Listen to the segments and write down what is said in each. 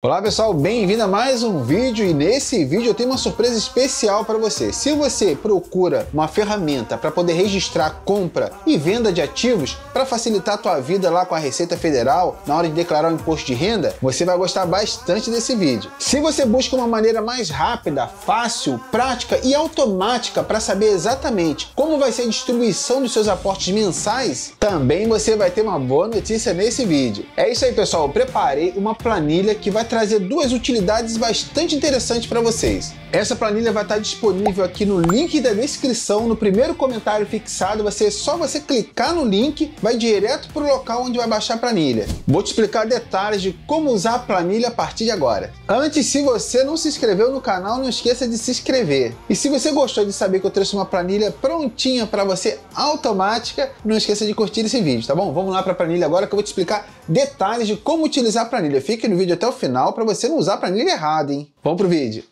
Olá pessoal, bem-vindo a mais um vídeo e nesse vídeo eu tenho uma surpresa especial para você. Se você procura uma ferramenta para poder registrar compra e venda de ativos para facilitar a tua vida lá com a Receita Federal na hora de declarar o imposto de renda, você vai gostar bastante desse vídeo. Se você busca uma maneira mais rápida, fácil, prática e automática para saber exatamente como vai ser a distribuição dos seus aportes mensais, também você vai ter uma boa notícia nesse vídeo. É isso aí pessoal, eu preparei uma planilha que vai trazer duas utilidades bastante interessantes para vocês. Essa planilha vai estar disponível aqui no link da descrição, no primeiro comentário fixado, vai ser só você clicar no link, vai direto para o local onde vai baixar a planilha. Vou te explicar detalhes de como usar a planilha a partir de agora. Antes, se você não se inscreveu no canal, não esqueça de se inscrever. E se você gostou de saber que eu trouxe uma planilha prontinha para você automática, não esqueça de curtir esse vídeo, tá bom? Vamos lá para a planilha agora que eu vou te explicar detalhes de como utilizar a planilha. Fique no vídeo até o final canal para você não usar planilha errada, hein? Vamos pro vídeo.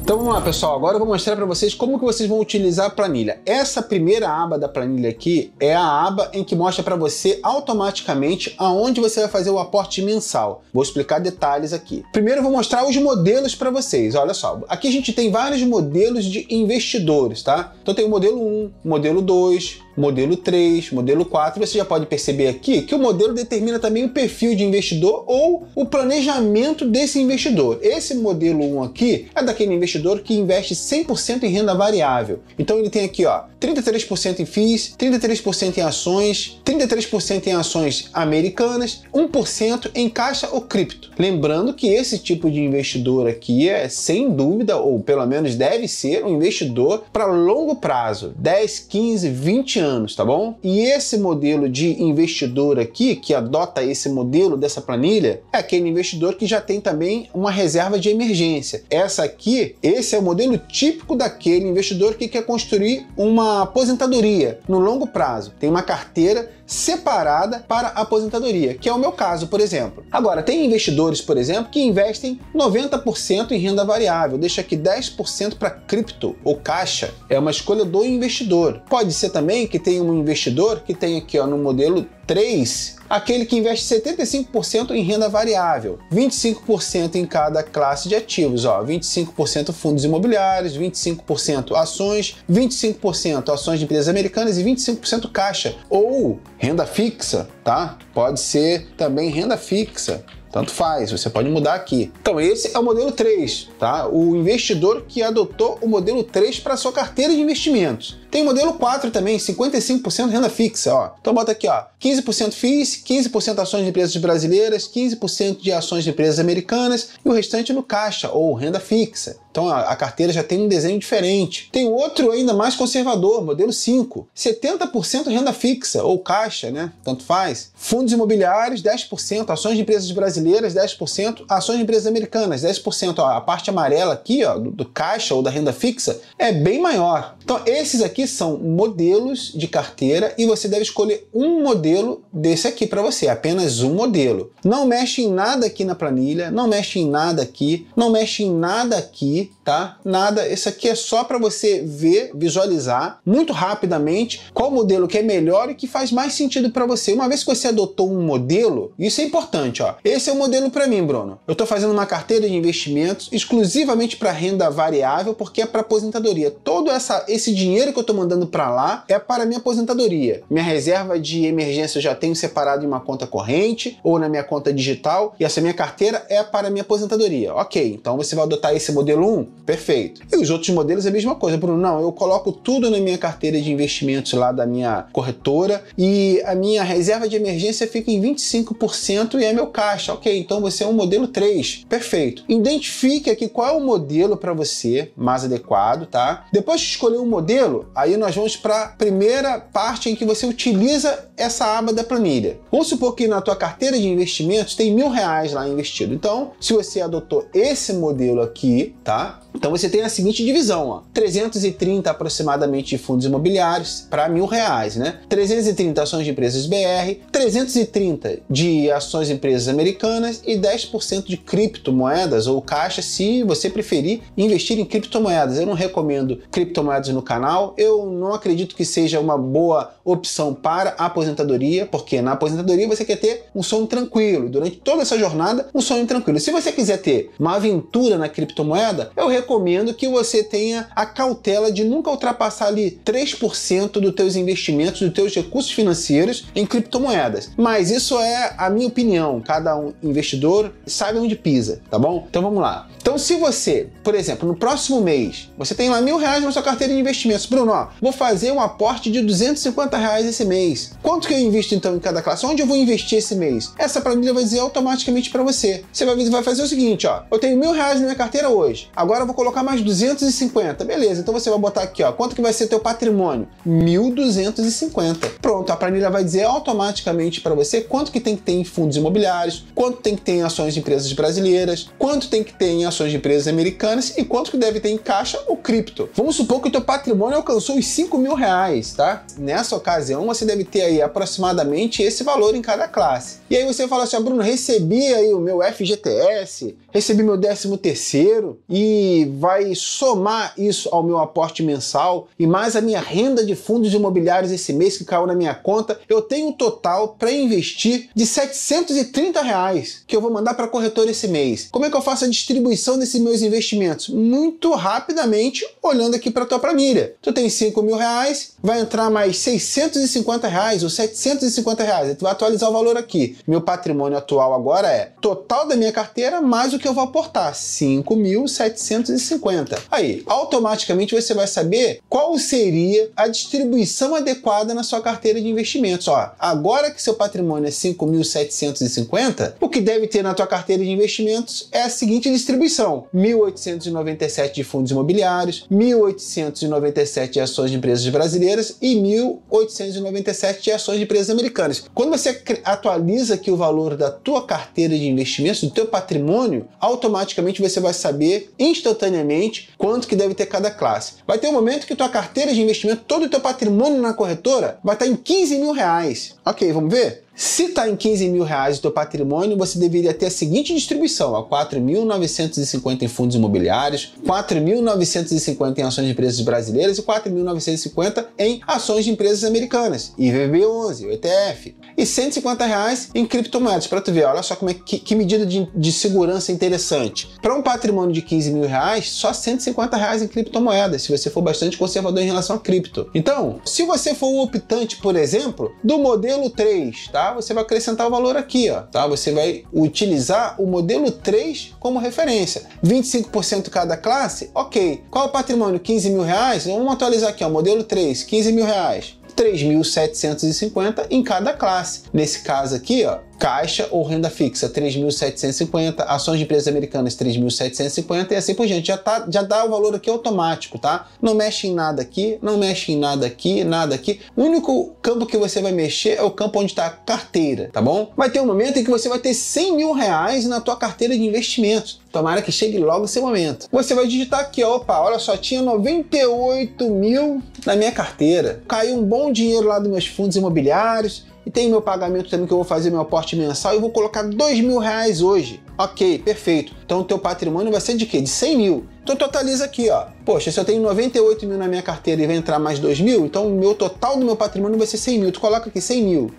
Então vamos lá pessoal, agora eu vou mostrar para vocês como que vocês vão utilizar a planilha. Essa primeira aba da planilha aqui é a aba em que mostra para você automaticamente aonde você vai fazer o aporte mensal. Vou explicar detalhes aqui. Primeiro eu vou mostrar os modelos para vocês, olha só. Aqui a gente tem vários modelos de investidores, tá? Então tem o modelo 1, modelo 2, modelo 3, modelo 4. Você já pode perceber aqui que o modelo determina também o perfil de investidor ou o planejamento desse investidor. Esse modelo 1 aqui é daquele investidor que investe 100% em renda variável. Então ele tem aqui, ó, 33% em FIIs, 33% em ações, 33% em ações americanas, 1% em caixa ou cripto. Lembrando que esse tipo de investidor aqui é sem dúvida ou pelo menos deve ser um investidor para longo prazo, 10, 15, 20 anos anos, tá bom? E esse modelo de investidor aqui, que adota esse modelo dessa planilha, é aquele investidor que já tem também uma reserva de emergência. Essa aqui, esse é o modelo típico daquele investidor que quer construir uma aposentadoria no longo prazo. Tem uma carteira separada para aposentadoria, que é o meu caso, por exemplo. Agora, tem investidores, por exemplo, que investem 90% em renda variável, deixa aqui 10% para cripto ou caixa. É uma escolha do investidor. Pode ser também que tem um investidor que tem aqui ó, no modelo 3 aquele que investe 75% em renda variável, 25% em cada classe de ativos, ó, 25% fundos imobiliários, 25% ações, 25% ações de empresas americanas e 25% caixa ou renda fixa, tá? Pode ser também renda fixa. Tanto faz, você pode mudar aqui. Então, esse é o modelo 3, tá? O investidor que adotou o modelo 3 para sua carteira de investimentos. Tem o modelo 4 também, 55% renda fixa, ó. Então bota aqui, ó. 15% FIIs, 15% ações de empresas brasileiras, 15% de ações de empresas americanas e o restante no caixa ou renda fixa. Então a, carteira já tem um desenho diferente. Tem outro ainda mais conservador, modelo 5. 70% renda fixa ou caixa, né? Tanto faz. Fundos imobiliários, 10%, ações de empresas brasileiras, 10%, ações de empresas americanas, 10%. a parte amarela aqui, ó, do, do caixa ou da renda fixa é bem maior. Então esses aqui são modelos de carteira e você deve escolher um modelo modelo desse aqui para você, apenas um modelo. Não mexe em nada aqui na planilha, não mexe em nada aqui, não mexe em nada aqui, tá? Nada, isso aqui é só para você ver, visualizar muito rapidamente qual modelo que é melhor e que faz mais sentido para você. Uma vez que você adotou um modelo, isso é importante, ó. Esse é o modelo para mim, Bruno. Eu estou fazendo uma carteira de investimentos exclusivamente para renda variável porque é para aposentadoria. Todo essa, esse dinheiro que eu estou mandando para lá é para minha aposentadoria. Minha reserva de emergência previdência eu já tenho separado em uma conta corrente ou na minha conta digital e essa minha carteira é para minha aposentadoria. Ok, então você vai adotar esse modelo 1? Perfeito. E os outros modelos é a mesma coisa, Bruno. Não, eu coloco tudo na minha carteira de investimentos lá da minha corretora e a minha reserva de emergência fica em 25% e é meu caixa. Ok, então você é um modelo 3. Perfeito. Identifique aqui qual é o modelo para você mais adequado, tá? Depois de escolher o um modelo, aí nós vamos para a primeira parte em que você utiliza essa essa aba da planilha. Vamos supor que na tua carteira de investimentos tem mil reais lá investido. Então, se você adotou esse modelo aqui, tá? Então você tem a seguinte divisão, ó, 330 aproximadamente de fundos imobiliários para mil reais, né? 330 ações de empresas BR, 330 de ações de empresas americanas e 10% de criptomoedas ou caixa, se você preferir investir em criptomoedas. Eu não recomendo criptomoedas no canal, eu não acredito que seja uma boa opção para a aposentadoria, porque na aposentadoria você quer ter um sonho tranquilo, durante toda essa jornada, um sonho tranquilo. Se você quiser ter uma aventura na criptomoeda, eu recomendo recomendo que você tenha a cautela de nunca ultrapassar ali 3% dos teus investimentos, dos teus recursos financeiros em criptomoedas. Mas isso é a minha opinião, cada um investidor sabe onde pisa, tá bom? Então vamos lá. Então se você, por exemplo, no próximo mês, você tem lá mil reais na sua carteira de investimentos, Bruno, ó, vou fazer um aporte de 250 reais esse mês. Quanto que eu invisto então em cada classe? Onde eu vou investir esse mês? Essa planilha vai dizer automaticamente para você. Você vai, vai fazer o seguinte, ó, eu tenho mil reais na minha carteira hoje, agora eu vou vou colocar mais 250. Beleza, então você vai botar aqui, ó, quanto que vai ser teu patrimônio? 1.250. Pronto, a planilha vai dizer automaticamente para você quanto que tem que ter em fundos imobiliários, quanto tem que ter em ações de empresas brasileiras, quanto tem que ter em ações de empresas americanas e quanto que deve ter em caixa ou cripto. Vamos supor que o teu patrimônio alcançou os 5 mil reais, tá? Nessa ocasião, você deve ter aí aproximadamente esse valor em cada classe. E aí você fala assim, ah, Bruno, recebi aí o meu FGTS, recebi meu 13 terceiro e vai somar isso ao meu aporte mensal e mais a minha renda de fundos imobiliários esse mês que caiu na minha conta, eu tenho um total para investir de 730 reais que eu vou mandar para a corretora esse mês. Como é que eu faço a distribuição desses meus investimentos? Muito rapidamente, olhando aqui para tua planilha. Tu tem 5 mil reais, vai entrar mais 650 reais ou 750 reais. Tu vai atualizar o valor aqui. Meu patrimônio atual agora é total da minha carteira mais o que eu vou aportar, 5.700 250. Aí, automaticamente você vai saber qual seria a distribuição adequada na sua carteira de investimentos. Ó, agora que seu patrimônio é 5.750, o que deve ter na tua carteira de investimentos é a seguinte distribuição: 1.897 de fundos imobiliários, 1.897 de ações de empresas brasileiras e 1.897 de ações de empresas americanas. Quando você atualiza aqui o valor da tua carteira de investimentos, do teu patrimônio, automaticamente você vai saber instantaneamente instantaneamente quanto que deve ter cada classe. Vai ter um momento que tua carteira de investimento, todo o teu patrimônio na corretora vai estar tá em 15 mil reais. Ok, vamos ver? Se está em 15 mil reais o teu patrimônio, você deveria ter a seguinte distribuição: a 4.950 em fundos imobiliários, 4.950 em ações de empresas brasileiras e 4.950 em ações de empresas americanas, IVB11, o ETF, e 150 reais em criptomoedas. Para tu ver, olha só como é que, que medida de, de, segurança interessante. Para um patrimônio de 15 mil reais, só 150 reais em criptomoedas, se você for bastante conservador em relação a cripto. Então, se você for um optante, por exemplo, do modelo 3, tá? você vai acrescentar o valor aqui, ó, tá? Você vai utilizar o modelo 3 como referência. 25% cada classe? Ok. Qual o patrimônio? 15 mil reais? Vamos atualizar aqui, ó, modelo 3, 15 mil reais. 3.750 em cada classe. Nesse caso aqui, ó, Caixa ou renda fixa 3.750, ações de empresas americanas 3.750 e assim por diante. Já, tá, já dá o valor aqui automático, tá? Não mexe em nada aqui, não mexe em nada aqui, nada aqui. O único campo que você vai mexer é o campo onde está a carteira, tá bom? Vai ter um momento em que você vai ter 100 mil reais na tua carteira de investimentos. Tomara que chegue logo esse momento. Você vai digitar aqui, opa, olha só, tinha 98 mil na minha carteira. Caiu um bom dinheiro lá dos meus fundos imobiliários, e tem meu pagamento também que eu vou fazer meu aporte mensal e vou colocar dois mil reais hoje. Ok, perfeito. Então o teu patrimônio vai ser de quê? De 100 mil. Então totaliza aqui, ó. Poxa, se eu tenho 98 mil na minha carteira e vai entrar mais 2 mil, então o meu total do meu patrimônio vai ser 100 mil. Tu coloca aqui 100 mil.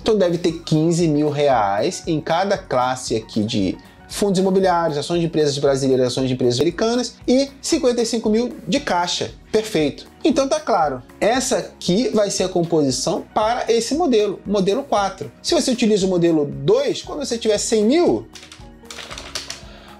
Então deve ter 15 mil reais em cada classe aqui de fundos imobiliários, ações de empresas brasileiras, ações de empresas americanas e 55 mil de caixa. Perfeito. Então tá claro, essa aqui vai ser a composição para esse modelo, modelo 4. Se você utiliza o modelo 2, quando você tiver 100 mil,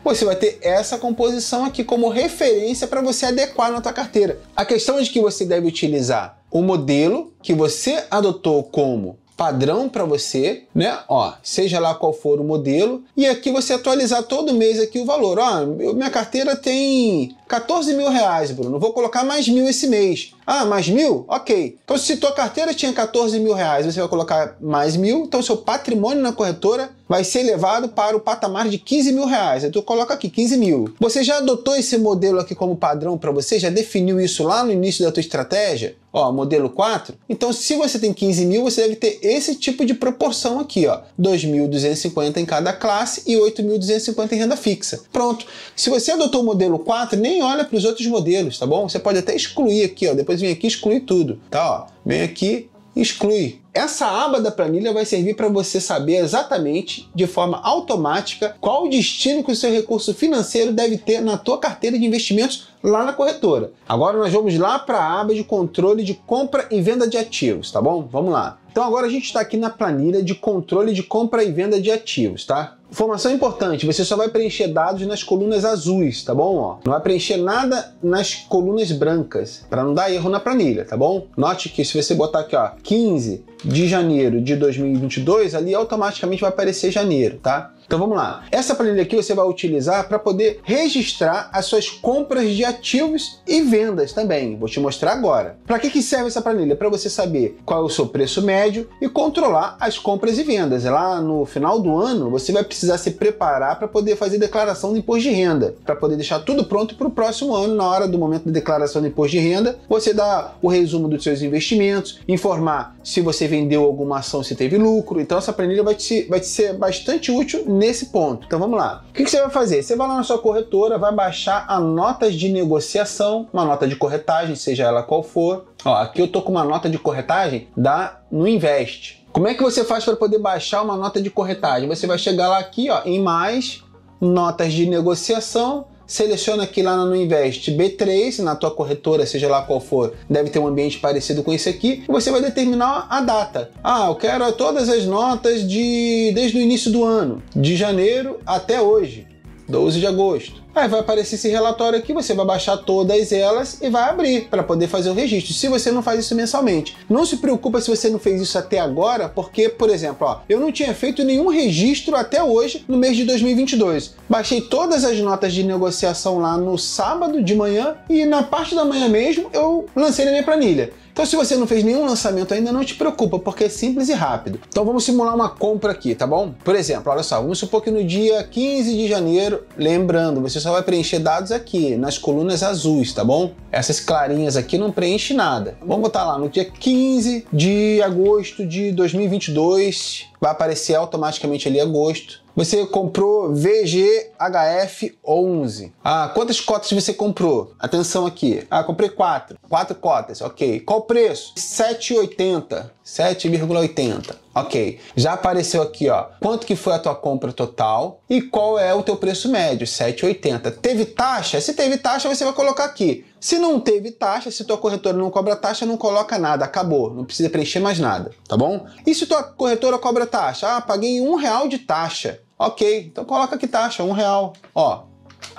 você vai ter essa composição aqui como referência para você adequar na sua carteira. A questão é de que você deve utilizar o modelo que você adotou como padrão para você, né? Ó, seja lá qual for o modelo, e aqui você atualizar todo mês aqui o valor. Ó, minha carteira tem 14 mil reais, Bruno. Vou colocar mais mil esse mês. Ah, mais mil? Ok. Então, se tua carteira tinha 14 mil reais, você vai colocar mais mil. Então, seu patrimônio na corretora vai ser elevado para o patamar de 15 mil reais. Então, coloca aqui 15 mil. Você já adotou esse modelo aqui como padrão para você? Já definiu isso lá no início da tua estratégia? Ó, modelo 4. Então, se você tem 15 mil, você deve ter esse tipo de proporção aqui, ó. 2.250 em cada classe e 8.250 em renda fixa. Pronto. Se você adotou o modelo 4, nem olha para os outros modelos, tá bom? Você pode até excluir aqui, ó. Depois vem aqui exclui tudo, tá? Ó, vem aqui exclui. Essa aba da planilha vai servir para você saber exatamente, de forma automática, qual o destino que o seu recurso financeiro deve ter na tua carteira de investimentos lá na corretora. Agora nós vamos lá para a aba de controle de compra e venda de ativos, tá bom? Vamos lá. Então agora a gente está aqui na planilha de controle de compra e venda de ativos, tá? Informação importante, você só vai preencher dados nas colunas azuis, tá bom? Ó, não vai preencher nada nas colunas brancas, para não dar erro na planilha, tá bom? Note que se você botar aqui, ó, 15, de janeiro de 2022, ali automaticamente vai aparecer janeiro, tá? Então vamos lá. Essa planilha aqui você vai utilizar para poder registrar as suas compras de ativos e vendas também. Vou te mostrar agora. Para que, que serve essa planilha? Para você saber qual é o seu preço médio e controlar as compras e vendas. Lá no final do ano você vai precisar se preparar para poder fazer declaração de imposto de renda, para poder deixar tudo pronto para o próximo ano. Na hora do momento da declaração de imposto de renda, você dá o resumo dos seus investimentos, informar se você vendeu alguma ação, se teve lucro. Então essa planilha vai, te, vai te ser bastante útil nesse ponto. Então vamos lá. O que, você vai fazer? Você vai lá na sua corretora, vai baixar a notas de negociação, uma nota de corretagem, seja ela qual for. Ó, aqui eu tô com uma nota de corretagem da no Invest. Como é que você faz para poder baixar uma nota de corretagem? Você vai chegar lá aqui, ó, em mais notas de negociação seleciona aqui lá no Invest B3, na tua corretora, seja lá qual for, deve ter um ambiente parecido com esse aqui, e você vai determinar a data. Ah, eu quero todas as notas de desde o início do ano, de janeiro até hoje, 12 de agosto. Aí vai aparecer esse relatório aqui, você vai baixar todas elas e vai abrir para poder fazer o registro. Se você não faz isso mensalmente, não se preocupa se você não fez isso até agora, porque, por exemplo, ó, eu não tinha feito nenhum registro até hoje no mês de 2022. Baixei todas as notas de negociação lá no sábado de manhã e na parte da manhã mesmo eu lancei na minha planilha. Então se você não fez nenhum lançamento ainda, não te preocupa, porque é simples e rápido. Então vamos simular uma compra aqui, tá bom? Por exemplo, olha só, vamos supor que no dia 15 de janeiro, lembrando, você só vai preencher dados aqui, nas colunas azuis, tá bom? Essas clarinhas aqui não preenche nada. Vamos botar lá, no dia 15 de agosto de 2022, vai aparecer automaticamente ali agosto, você comprou VGHF11. Ah, quantas cotas você comprou? Atenção aqui. Ah, comprei quatro. Quatro cotas, ok. Qual o preço? 7,80. 7,80. Ok, já apareceu aqui, ó. Quanto que foi a tua compra total e qual é o teu preço médio? 7,80. Teve taxa? Se teve taxa, você vai colocar aqui. Se não teve taxa, se tua corretora não cobra taxa, não coloca nada, acabou, não precisa preencher mais nada, tá bom? E se tua corretora cobra taxa? Ah, paguei um real de taxa. Ok, então coloca aqui taxa, um real. Ó,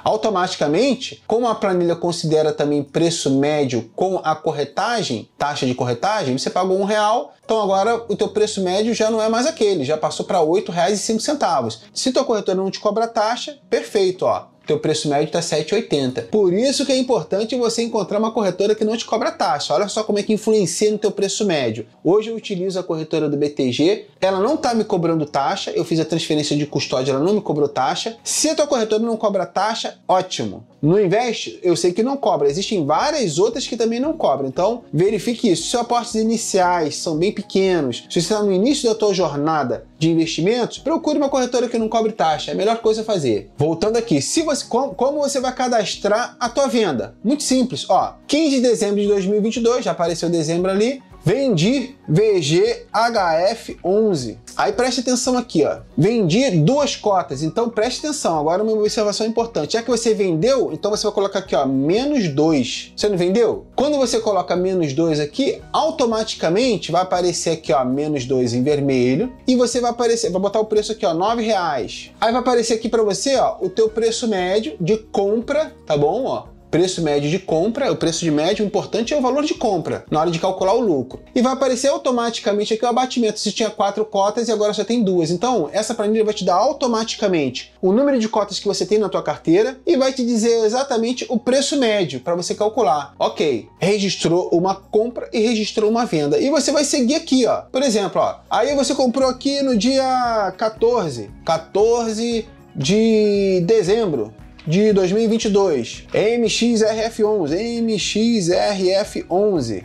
Automaticamente, como a planilha considera também preço médio com a corretagem, taxa de corretagem, você pagou um real, então agora o teu preço médio já não é mais aquele, já passou para R$ 8,05. Se tua corretora não te cobra taxa, perfeito, ó teu preço médio está 7,80. Por isso que é importante você encontrar uma corretora que não te cobra taxa. Olha só como é que influencia no teu preço médio. Hoje eu utilizo a corretora do BTG, ela não está me cobrando taxa, eu fiz a transferência de custódia, ela não me cobrou taxa. Se a tua corretora não cobra taxa, ótimo. No Invest, eu sei que não cobra, existem várias outras que também não cobram. Então, verifique isso. Se os aportes iniciais são bem pequenos, se você está no início da tua jornada, de investimentos, procure uma corretora que não cobre taxa. É a melhor coisa a fazer. Voltando aqui, se você, como, como você vai cadastrar a tua venda? Muito simples, ó. 15 de dezembro de 2022, já apareceu dezembro ali. Vendi VGHF11. Aí preste atenção aqui, ó. Vendi duas cotas, então preste atenção. Agora uma observação importante. Já que você vendeu, então você vai colocar aqui, ó, menos 2. Você não vendeu? Quando você coloca menos 2 aqui, automaticamente vai aparecer aqui, ó, menos 2 em vermelho. E você vai aparecer, vai botar o preço aqui, ó, 9 reais. Aí vai aparecer aqui para você, ó, o teu preço médio de compra, tá bom, ó? preço médio de compra, o preço de médio, o importante é o valor de compra na hora de calcular o lucro. E vai aparecer automaticamente aqui o abatimento, se tinha quatro cotas e agora só tem duas. Então, essa planilha vai te dar automaticamente o número de cotas que você tem na tua carteira e vai te dizer exatamente o preço médio para você calcular. Ok, registrou uma compra e registrou uma venda. E você vai seguir aqui, ó. Por exemplo, ó, aí você comprou aqui no dia 14, 14 de dezembro de 2022, MXRF11, MXRF11.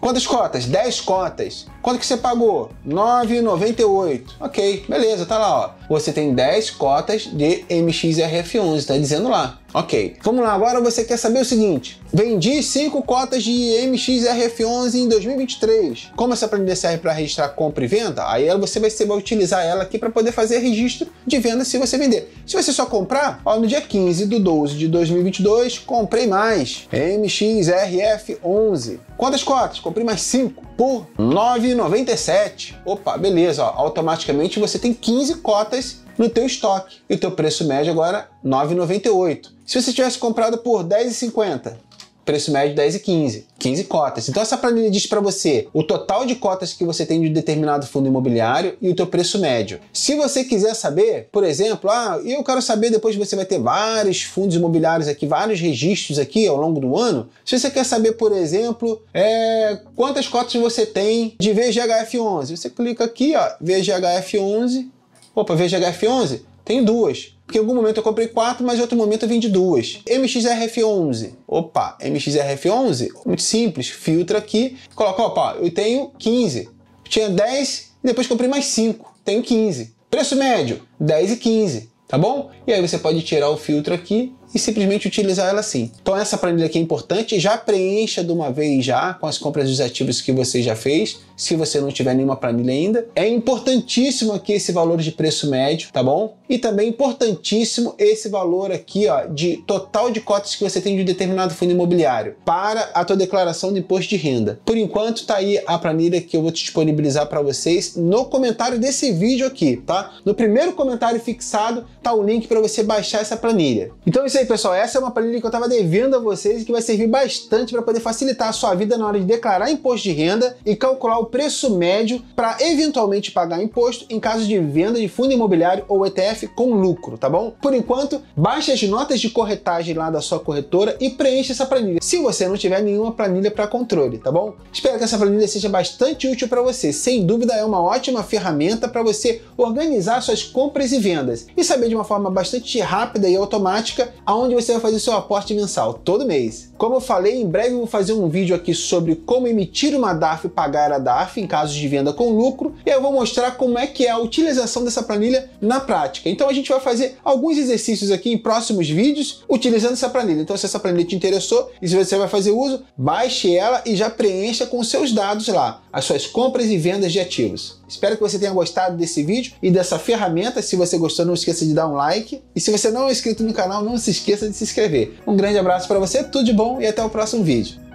Quantas cotas? 10 cotas. Quanto que você pagou? 9,98. Ok, beleza, tá lá, ó. Você tem 10 cotas de MXRF11, tá dizendo lá. Ok, vamos lá, agora você quer saber o seguinte. Vendi 5 cotas de MXRF11 em 2023. Como essa planilha serve para registrar compra e venda, aí você vai, utilizar ela aqui para poder fazer registro de venda se você vender. Se você só comprar, ó, no dia 15 do 12 de 2022, comprei mais. MXRF11. Quantas cotas? Comprei mais 5 por 9,97. Opa, beleza, ó, automaticamente você tem 15 cotas no teu estoque e o teu preço médio agora 9,98. Se você tivesse comprado por R$ 10,50, preço médio 10 e 15, 15 cotas. Então essa planilha diz para você o total de cotas que você tem de um determinado fundo imobiliário e o teu preço médio. Se você quiser saber, por exemplo, ah, eu quero saber depois você vai ter vários fundos imobiliários aqui, vários registros aqui ao longo do ano. Se você quer saber, por exemplo, é, quantas cotas você tem de VGHF11, você clica aqui, ó, VGHF11. Opa, VGHF11, tem duas. Porque em algum momento eu comprei quatro, mas em outro momento eu vendi duas. MXRF11. Opa, MXRF11? Muito simples, filtra aqui, coloca, opa, eu tenho 15. Eu tinha 10, depois comprei mais 5, tenho 15. Preço médio, 10 e 15, tá bom? E aí você pode tirar o filtro aqui e simplesmente utilizar ela assim. Então essa planilha aqui é importante, já preencha de uma vez já com as compras dos ativos que você já fez, se você não tiver nenhuma planilha ainda. É importantíssimo aqui esse valor de preço médio, tá bom? E também importantíssimo esse valor aqui ó, de total de cotas que você tem de um determinado fundo imobiliário para a tua declaração de imposto de renda. Por enquanto tá aí a planilha que eu vou te disponibilizar para vocês no comentário desse vídeo aqui, tá? No primeiro comentário fixado tá o link para você baixar essa planilha. Então isso aí aí, pessoal. Essa é uma planilha que eu estava devendo a vocês e que vai servir bastante para poder facilitar a sua vida na hora de declarar imposto de renda e calcular o preço médio para eventualmente pagar imposto em caso de venda de fundo imobiliário ou ETF com lucro, tá bom? Por enquanto, baixe as notas de corretagem lá da sua corretora e preencha essa planilha. Se você não tiver nenhuma planilha para controle, tá bom? Espero que essa planilha seja bastante útil para você. Sem dúvida, é uma ótima ferramenta para você organizar suas compras e vendas e saber de uma forma bastante rápida e automática aonde você vai fazer seu aporte mensal todo mês. Como eu falei, em breve vou fazer um vídeo aqui sobre como emitir uma DAF e pagar a DAF em casos de venda com lucro, e eu vou mostrar como é que é a utilização dessa planilha na prática. Então a gente vai fazer alguns exercícios aqui em próximos vídeos utilizando essa planilha. Então se essa planilha te interessou e se você vai fazer uso, baixe ela e já preencha com seus dados lá, as suas compras e vendas de ativos. Espero que você tenha gostado desse vídeo e dessa ferramenta. Se você gostou, não esqueça de dar um like. E se você não é inscrito no canal, não se esqueça de se inscrever. Um grande abraço para você, tudo de bom e até o próximo vídeo.